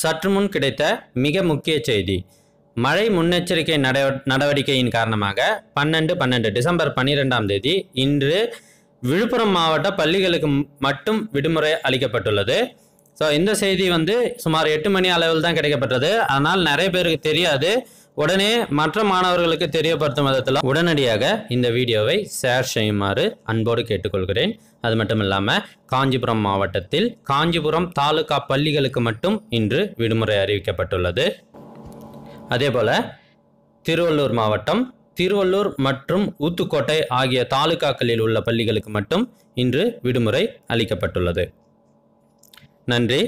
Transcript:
சற்று முன் கிடைத்த மிக முக்கிய செய்தி மழை முன்னெச்சரிக்கை நடவடிக்கையின் காரணமாக பன்னெண்டு பன்னெண்டு டிசம்பர் பன்னிரெண்டாம் தேதி இன்று விழுப்புரம் மாவட்ட பள்ளிகளுக்கு மட்டும் விடுமுறை அளிக்கப்பட்டுள்ளது ஸோ இந்த செய்தி வந்து சுமார் எட்டு மணி அளவில் தான் கிடைக்கப்பட்டது அதனால் நிறைய பேருக்கு தெரியாது உடனே மற்ற மாணவர்களுக்கு தெரியப்படுத்தும் விதத்தில் உடனடியாக இந்த வீடியோவை ஷேர் செய்யுமாறு அன்போடு கேட்டுக்கொள்கிறேன் அது மட்டும் இல்லாமல் காஞ்சிபுரம் மாவட்டத்தில் காஞ்சிபுரம் தாலுகா பள்ளிகளுக்கு மட்டும் இன்று விடுமுறை அறிவிக்கப்பட்டுள்ளது அதேபோல் திருவள்ளூர் மாவட்டம் திருவள்ளூர் மற்றும் ஊத்துக்கோட்டை ஆகிய தாலுகாக்களில் உள்ள பள்ளிகளுக்கு மட்டும் இன்று விடுமுறை அளிக்கப்பட்டுள்ளது நன்றி